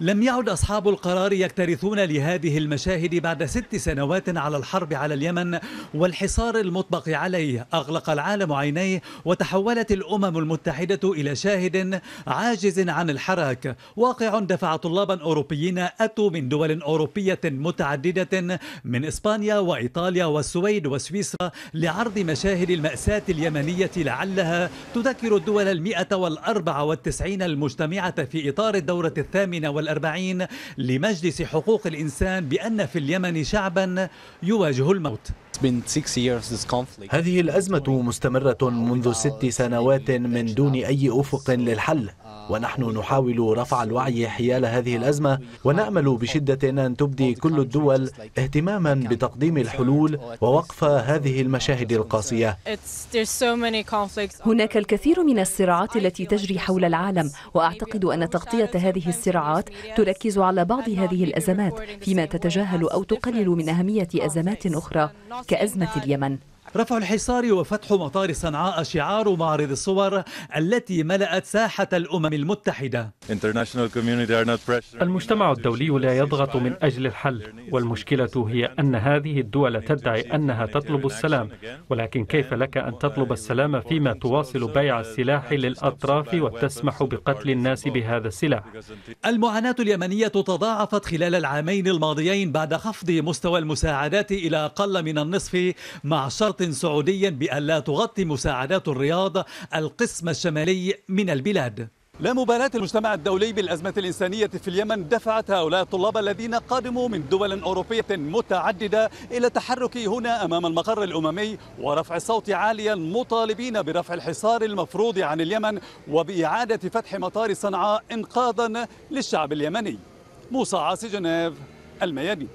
لم يعد أصحاب القرار يكترثون لهذه المشاهد بعد ست سنوات على الحرب على اليمن والحصار المطبق عليه أغلق العالم عينيه وتحولت الأمم المتحدة إلى شاهد عاجز عن الحراك واقع دفع طلابا أوروبيين أتوا من دول أوروبية متعددة من إسبانيا وإيطاليا والسويد وسويسرا لعرض مشاهد المأساة اليمنية لعلها تذكر الدول المئة والأربع والتسعين المجتمعة في إطار الدورة الثامنة وال الأربعين لمجلس حقوق الإنسان بأن في اليمن شعبا يواجه الموت هذه الأزمة مستمرة منذ ست سنوات من دون أي أفق للحل ونحن نحاول رفع الوعي حيال هذه الأزمة ونأمل بشدة أن تبدي كل الدول اهتماما بتقديم الحلول ووقف هذه المشاهد القاسية هناك الكثير من الصراعات التي تجري حول العالم وأعتقد أن تغطية هذه الصراعات تركز على بعض هذه الأزمات فيما تتجاهل أو تقلل من أهمية أزمات أخرى كأزمة اليمن رفع الحصار وفتح مطار صنعاء شعار معرض الصور التي ملأت ساحة الأمم المتحدة المجتمع الدولي لا يضغط من أجل الحل والمشكلة هي أن هذه الدول تدعي أنها تطلب السلام ولكن كيف لك أن تطلب السلام فيما تواصل بيع السلاح للأطراف وتسمح بقتل الناس بهذا السلاح المعاناة اليمنية تضاعفت خلال العامين الماضيين بعد خفض مستوى المساعدات إلى أقل من النصف مع شرط شرط سعودي بأن لا تغطي مساعدات الرياض القسم الشمالي من البلاد لا مبالاة المجتمع الدولي بالأزمة الإنسانية في اليمن دفعت هؤلاء الطلاب الذين قادموا من دول أوروبية متعددة إلى التحرك هنا أمام المقر الأممي ورفع الصوت عاليا مطالبين برفع الحصار المفروض عن اليمن وبإعادة فتح مطار صنعاء إنقاذا للشعب اليمني موسى عاصي جنيف الميادين